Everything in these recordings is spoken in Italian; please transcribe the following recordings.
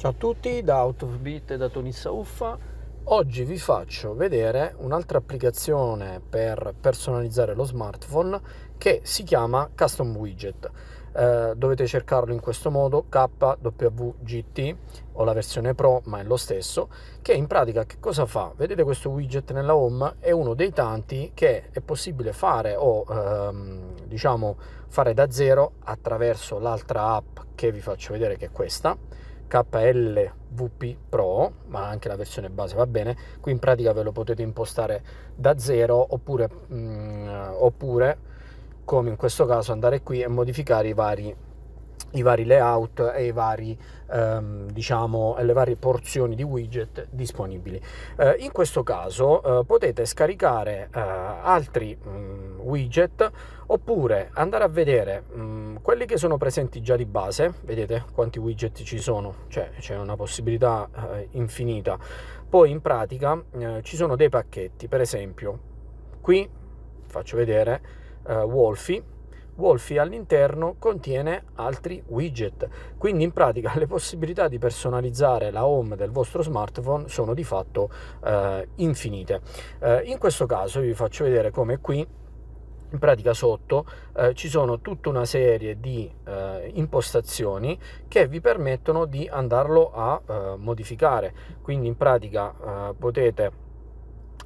Ciao a tutti da Out of Beat e da Tony Sauffa. Oggi vi faccio vedere un'altra applicazione per personalizzare lo smartphone che si chiama Custom Widget. Eh, dovete cercarlo in questo modo KWGT o la versione Pro, ma è lo stesso, che in pratica che cosa fa? Vedete questo widget nella home è uno dei tanti che è possibile fare o ehm, diciamo fare da zero attraverso l'altra app che vi faccio vedere che è questa KLVP Pro, ma anche la versione base va bene, qui in pratica ve lo potete impostare da zero oppure, mh, mm, oppure come in questo caso andare qui e modificare i vari i vari layout e, i vari, ehm, diciamo, le varie porzioni di widget disponibili. Eh, in questo caso eh, potete scaricare eh, altri mh, mm, widget oppure andare a vedere mh, mm, quelli che sono presenti già di base, vedete quanti widget ci sono, cioè c'è una possibilità eh, infinita. Poi in pratica eh, ci sono dei pacchetti, per esempio qui faccio vedere eh, Wolfie Wolfie all'interno contiene altri widget, quindi in pratica le possibilità di personalizzare la home del vostro smartphone sono di fatto eh, infinite. Eh, in questo caso vi faccio vedere come qui in pratica sotto eh, ci sono tutta una serie di eh, impostazioni che vi permettono di andarlo a eh, modificare quindi in pratica eh, potete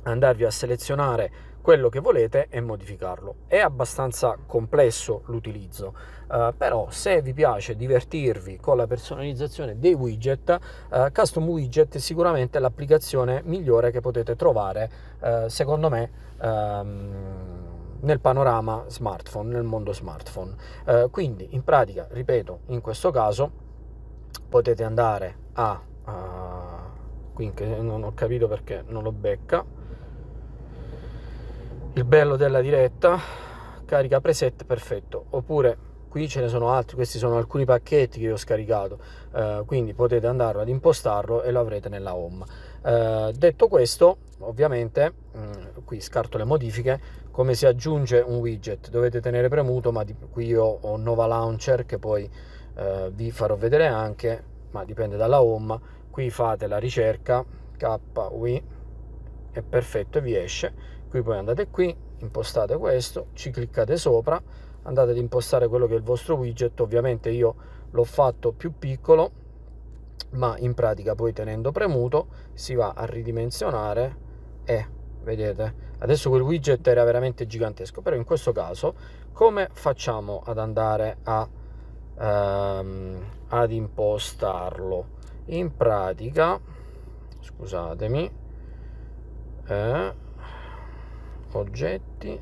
andarvi a selezionare quello che volete e modificarlo. È abbastanza complesso l'utilizzo, eh, però se vi piace divertirvi con la personalizzazione dei widget, eh, Custom Widget è sicuramente l'applicazione migliore che potete trovare, eh, secondo me, ehm, nel panorama smartphone, nel mondo smartphone. Eh, quindi, in pratica, ripeto, in questo caso potete andare a... Uh, qui non ho capito perché non lo becca il bello della diretta carica preset perfetto oppure qui ce ne sono altri questi sono alcuni pacchetti che ho scaricato eh, quindi potete andarlo ad impostarlo e lo avrete nella home eh, detto questo ovviamente mh, mm, qui scarto le modifiche come si aggiunge un widget dovete tenere premuto ma di, qui io ho Nova Launcher che poi eh, vi farò vedere anche ma dipende dalla home qui fate la ricerca KUI è perfetto e vi esce qui poi andate qui impostate questo ci cliccate sopra andate ad impostare quello che è il vostro widget ovviamente io l'ho fatto più piccolo ma in pratica poi tenendo premuto si va a ridimensionare e vedete adesso quel widget era veramente gigantesco però in questo caso come facciamo ad andare a ehm, ad impostarlo in pratica scusatemi eh, oggetti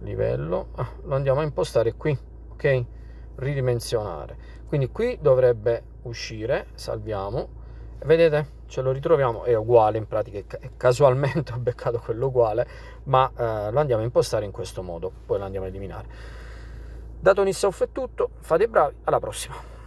livello ah, lo andiamo a impostare qui ok ridimensionare quindi qui dovrebbe uscire salviamo vedete ce lo ritroviamo è uguale in pratica casualmente ho beccato quello uguale ma eh, lo andiamo a impostare in questo modo poi lo andiamo a eliminare dato Tony Soft è tutto fate i bravi alla prossima